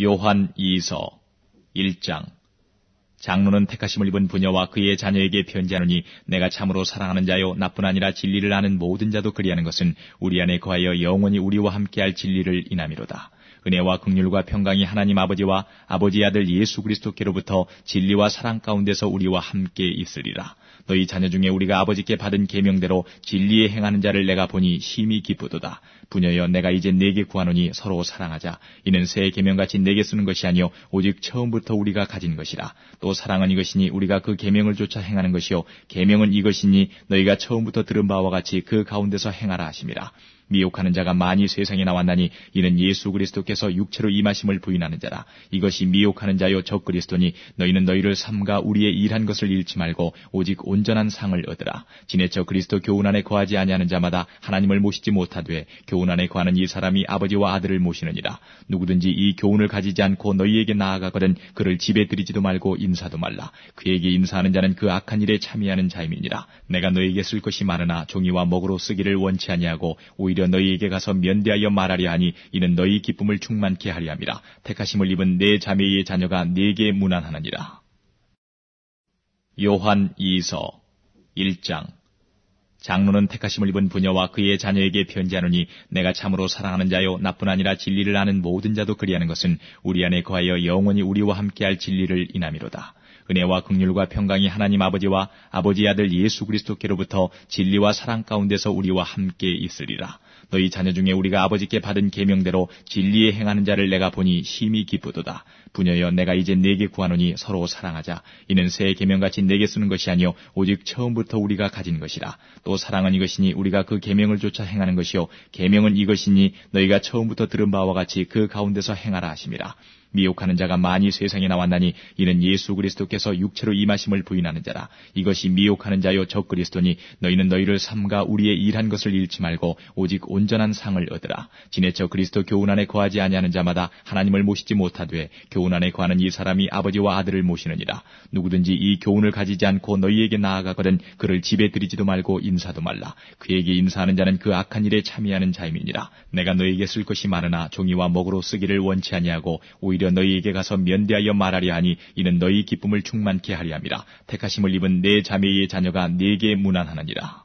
요한 2서 1장 장로는 택하심을 입은 부녀와 그의 자녀에게 편지하느니 내가 참으로 사랑하는 자요 나뿐 아니라 진리를 아는 모든 자도 그리하는 것은 우리 안에 거하여 영원히 우리와 함께할 진리를 인함이로다. 은혜와 긍휼과 평강이 하나님 아버지와 아버지 아들 예수 그리스도께로부터 진리와 사랑 가운데서 우리와 함께 있으리라. 너희 자녀 중에 우리가 아버지께 받은 계명대로 진리에 행하는 자를 내가 보니 심히 기쁘도다. 부녀여 내가 이제 네게 구하노니 서로 사랑하자. 이는 새 계명같이 네게 쓰는 것이 아니요 오직 처음부터 우리가 가진 것이라. 또 사랑은 이것이니 우리가 그 계명을 조차 행하는 것이요 계명은 이것이니 너희가 처음부터 들은 바와 같이 그 가운데서 행하라 하심이라. 미혹하는 자가 많이 세상에 나왔나니 이는 예수 그리스도께서 육체로 임하심을 부인하는 자라. 이것이 미혹하는 자요 적그리스도니 너희는 너희를 삼가 우리의 일한 것을 잃지 말고 오직 온전한 상을 얻으라. 지내처 그리스도 교훈 안에 거하지 아니하는 자마다 하나님을 모시지 못하되 교훈 안에 거하는 이 사람이 아버지와 아들을 모시느니라. 누구든지 이 교훈을 가지지 않고 너희에게 나아가거든 그를 집에 들이지도 말고 인사도 말라. 그에게 인사하는 자는 그 악한 일에 참여하는 자임이니라. 내가 너에게 쓸 것이 많으나 종이와 먹으로 쓰기를 원치 아니하고 오히려 오려 너희에게 가서 면대하여 말하려 하니 이는 너희 기쁨을 충만케 하리 함이라 택하심을 입은 네 자매의 자녀가 네게 무난하느니라 요한 2서 1장 장로는 택하심을 입은 부녀와 그의 자녀에게 편지하느니 내가 참으로 사랑하는 자요 나뿐 아니라 진리를 아는 모든 자도 그리하는 것은 우리 안에 거하여 영원히 우리와 함께할 진리를 인함이로다. 은혜와 극휼과 평강이 하나님 아버지와 아버지 아들 예수 그리스도께로부터 진리와 사랑 가운데서 우리와 함께 있으리라. 너희 자녀 중에 우리가 아버지께 받은 계명대로 진리에 행하는 자를 내가 보니 심히 기쁘도다. 부녀여 내가 이제 네게 구하노니 서로 사랑하자. 이는 새 계명같이 네게 쓰는 것이 아니요 오직 처음부터 우리가 가진 것이라. 또 사랑은 이것이니 우리가 그 계명을 조차 행하는 것이요 계명은 이것이니 너희가 처음부터 들은 바와 같이 그 가운데서 행하라 하심이라. 미혹하는 자가 많이 세상에 나왔나니 이는 예수 그리스도께서 육체로 임하심을 부인하는 자라 이것이 미혹하는 자요 적 그리스도니 너희는 너희를 삼가 우리의 일한 것을 잃지 말고 오직 온전한 상을 얻으라 지내처 그리스도 교훈 안에 거하지 아니하는 자마다 하나님을 모시지 못하되 교훈 안에 거하는 이 사람이 아버지와 아들을 모시느니라 누구든지 이 교훈을 가지지 않고 너희에게 나아가거든 그를 집에 들이지도 말고 인사도 말라 그에게 인사하는 자는 그 악한 일에 참여하는 자임이니라 내가 너에게 쓸 것이 많으나 종이와 먹으로 쓰기를 원치 아니하고 오히려 오히려 너희에게 가서 면대하여 말하려 하니 이는 너희 기쁨을 충만케 하리 함이라 택하심을 입은 내 자매의 자녀가 네게 무난하느니라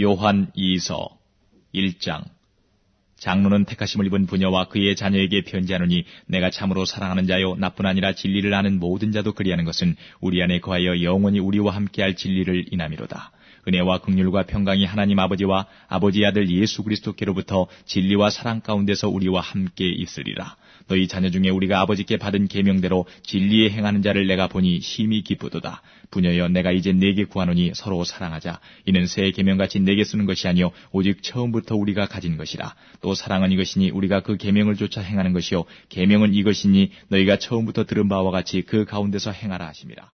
요한 2서 1장 장로는 택하심을 입은 부녀와 그의 자녀에게 편지하느니 내가 참으로 사랑하는 자요 나뿐 아니라 진리를 아는 모든 자도 그리하는 것은 우리 안에 거하여 영원히 우리와 함께할 진리를 인함이로다. 은혜와 긍휼과 평강이 하나님 아버지와 아버지 아들 예수 그리스도께로부터 진리와 사랑 가운데서 우리와 함께 있으리라. 너희 자녀 중에 우리가 아버지께 받은 계명대로 진리에 행하는 자를 내가 보니 심히 기쁘도다. 부녀여 내가 이제 네게 구하노니 서로 사랑하자. 이는 새 계명같이 네게 쓰는 것이 아니요 오직 처음부터 우리가 가진 것이라. 또 사랑은 이것이니 우리가 그 계명을 조차 행하는 것이요 계명은 이것이니 너희가 처음부터 들은 바와 같이 그 가운데서 행하라 하심이라.